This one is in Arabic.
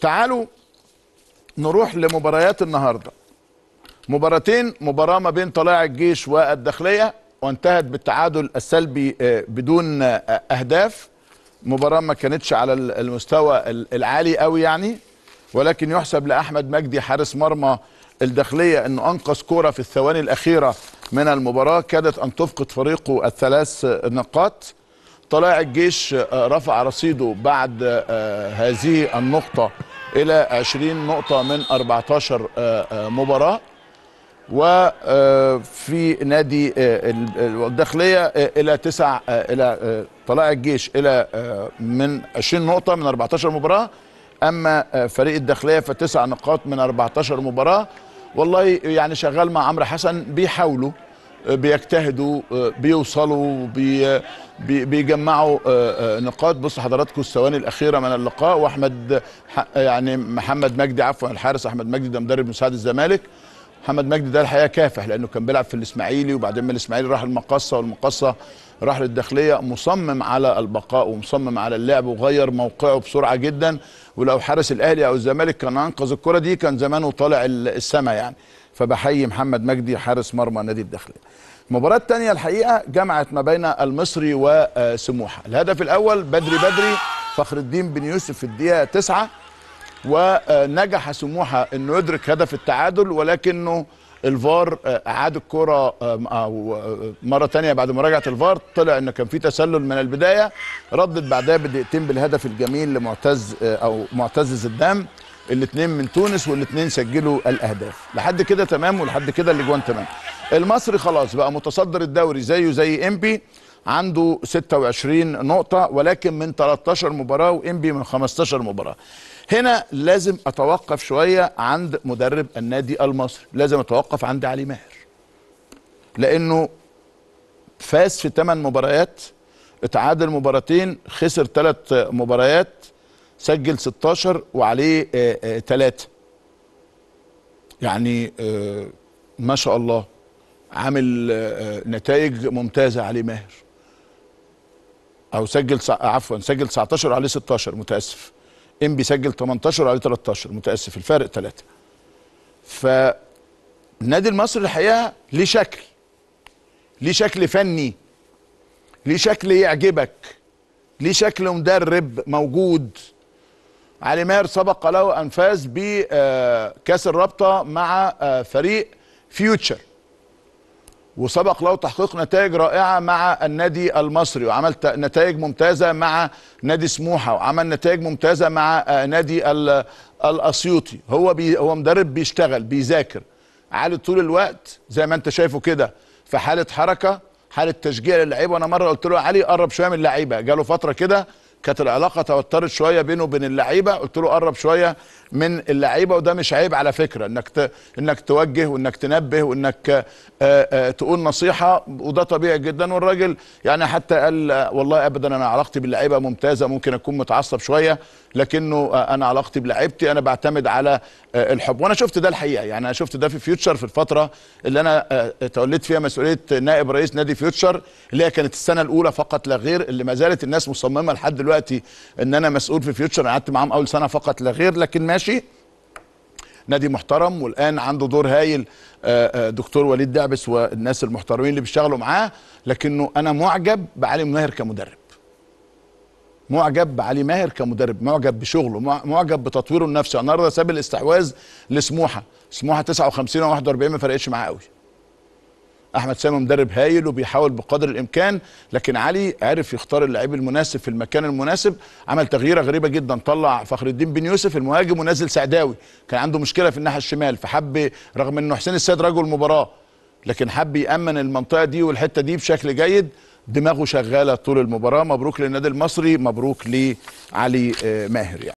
تعالوا نروح لمباريات النهارده مباراتين مباراه ما بين طلائع الجيش والداخليه وانتهت بالتعادل السلبي آه، بدون آه، اهداف مباراه ما كانتش على المستوى العالي قوي يعني ولكن يحسب لاحمد مجدي حارس مرمى الداخليه انه انقذ كوره في الثواني الاخيره من المباراه كادت ان تفقد فريقه الثلاث نقاط طلائع الجيش آه، رفع رصيده بعد آه، هذه النقطة إلى 20 نقطة من 14 آه، مباراة وفي نادي الداخلية إلى تسع إلى طلائع الجيش إلى من 20 نقطة من 14 مباراة أما فريق الداخلية فتسع نقاط من 14 مباراة والله يعني شغال مع عمرو حسن بيحاولوا بيجتهدوا بيوصلوا بي بيجمعوا آه، آه، نقاط بص حضراتكم الثواني الاخيره من اللقاء واحمد يعني محمد مجدي عفوا الحارس احمد مجدي ده مدرب مساعد الزمالك محمد مجدي ده الحقيقه كافح لانه كان بيلعب في الاسماعيلي وبعدين من الاسماعيلي راح المقصه والمقصه راح للداخليه مصمم على البقاء ومصمم على اللعب وغير موقعه بسرعه جدا ولو حارس الاهلي او الزمالك كان انقذ الكره دي كان زمانه طالع السما يعني فبحيي محمد مجدي حارس مرمى نادي الداخليه المباراة الثانية الحقيقة جمعت ما بين المصري وسموحة الهدف الأول بدري بدري فخر الدين بن يوسف في الدقيقة تسعة ونجح سموحة أنه يدرك هدف التعادل ولكنه الفار أعاد الكرة مرة ثانية بعد مراجعة الفار طلع أنه كان في تسلل من البداية ردت بعدها بدقيقتين بالهدف الجميل لمعتز أو معتز الدم الاثنين من تونس والاثنين سجلوا الاهداف لحد كده تمام ولحد كده الاجوان تمام المصري خلاص بقى متصدر الدوري زيه زي امبي عنده 26 نقطة ولكن من 13 مباراة وإنبي من 15 مباراة هنا لازم أتوقف شوية عند مدرب النادي المصري لازم أتوقف عند علي ماهر لأنه فاز في 8 مباريات اتعادل مباراتين خسر 3 مباريات سجل 16 وعليه 3 آه، آه، يعني آه، ما شاء الله عامل نتائج ممتازه عليه ماهر او سجل عفوا سجل 19 عليه 16 متاسف انبي سجل 18 عليه 13 متاسف الفارق 3 فالنادي المصري الحقيقه ليه شكل ليه شكل فني ليه شكل يعجبك ليه شكل مدرب موجود علي ماهر سبق له ان فاز بكاس الرابطه مع آه، فريق فيوتشر وسبق له تحقيق نتائج رائعه مع النادي المصري وعمل نتائج ممتازه مع نادي سموحه وعمل نتائج ممتازه مع آه، نادي الاسيوطي هو بي هو مدرب بيشتغل بيذاكر علي طول الوقت زي ما انت شايفه كده في حاله حركه حاله تشجيع للعيبه وانا مره قلت له علي قرب شويه من اللعيبه جاله فتره كده كانت العلاقه توترت شويه بينه وبين اللعيبه قلت له قرب شويه من اللعيبه وده مش عيب على فكره انك ت... انك توجه وانك تنبه وانك آآ آآ تقول نصيحه وده طبيعي جدا والراجل يعني حتى قال والله ابدا انا علاقتي باللعيبه ممتازه ممكن اكون متعصب شويه لكنه انا علاقتي بلعيبتي انا بعتمد على الحب وانا شفت ده الحقيقه يعني انا شفت ده في فيوتشر في الفتره اللي انا توليت فيها مسؤوليه نائب رئيس نادي فيوتشر اللي هي كانت السنه الاولى فقط لا غير اللي ما زالت الناس مصممه لحد دلوقتي دلوقتي ان انا مسؤول في فيوتشر قعدت معاهم اول سنه فقط لا غير لكن ماشي نادي محترم والان عنده دور هايل آه، آه، دكتور وليد دعبس والناس المحترمين اللي بيشتغلوا معاه لكنه انا معجب بعلي ماهر كمدرب معجب بعلي ماهر كمدرب معجب بشغله معجب بتطويره النفسي النهارده ساب الاستحواذ لسموحه سموحه 59 و41 ما فرقتش معاه قوي احمد سامي مدرب هايل وبيحاول بقدر الامكان لكن علي عرف يختار اللعيب المناسب في المكان المناسب عمل تغييره غريبه جدا طلع فخر الدين بن يوسف المهاجم ونزل سعداوي كان عنده مشكله في الناحيه الشمال فحب رغم انه حسين السيد رجل المباراه لكن حب يامن المنطقه دي والحته دي بشكل جيد دماغه شغاله طول المباراه مبروك للنادي المصري مبروك لعلي آه، ماهر يعني